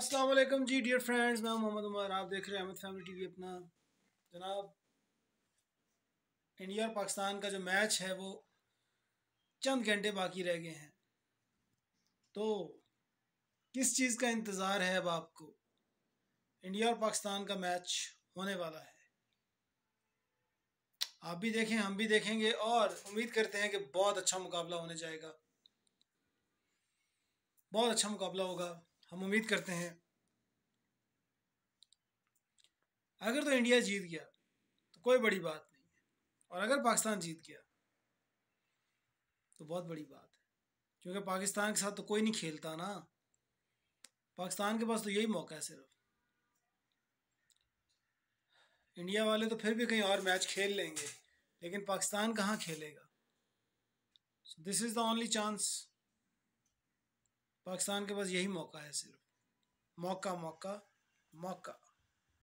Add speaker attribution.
Speaker 1: असलम जी dear friends मैं मोहम्मद उमर आप देख रहे हैं अहमद फैमिली टीवी अपना जनाब इंडिया और पाकिस्तान का जो मैच है वो चंद घंटे बाकी रह गए हैं तो किस चीज़ का इंतज़ार है अब आपको इंडिया और पाकिस्तान का मैच होने वाला है आप भी देखें हम भी देखेंगे और उम्मीद करते हैं कि बहुत अच्छा मुकाबला होने जाएगा बहुत अच्छा मुकाबला होगा हम उम्मीद करते हैं अगर तो इंडिया जीत गया तो कोई बड़ी बात नहीं है और अगर पाकिस्तान जीत गया तो बहुत बड़ी बात है क्योंकि पाकिस्तान के साथ तो कोई नहीं खेलता ना पाकिस्तान के पास तो यही मौका है सिर्फ इंडिया वाले तो फिर भी कहीं और मैच खेल लेंगे लेकिन पाकिस्तान कहाँ खेलेगा this is the only chance Pakistan के पास यही मौका है सिर्फ मौका मौका मौका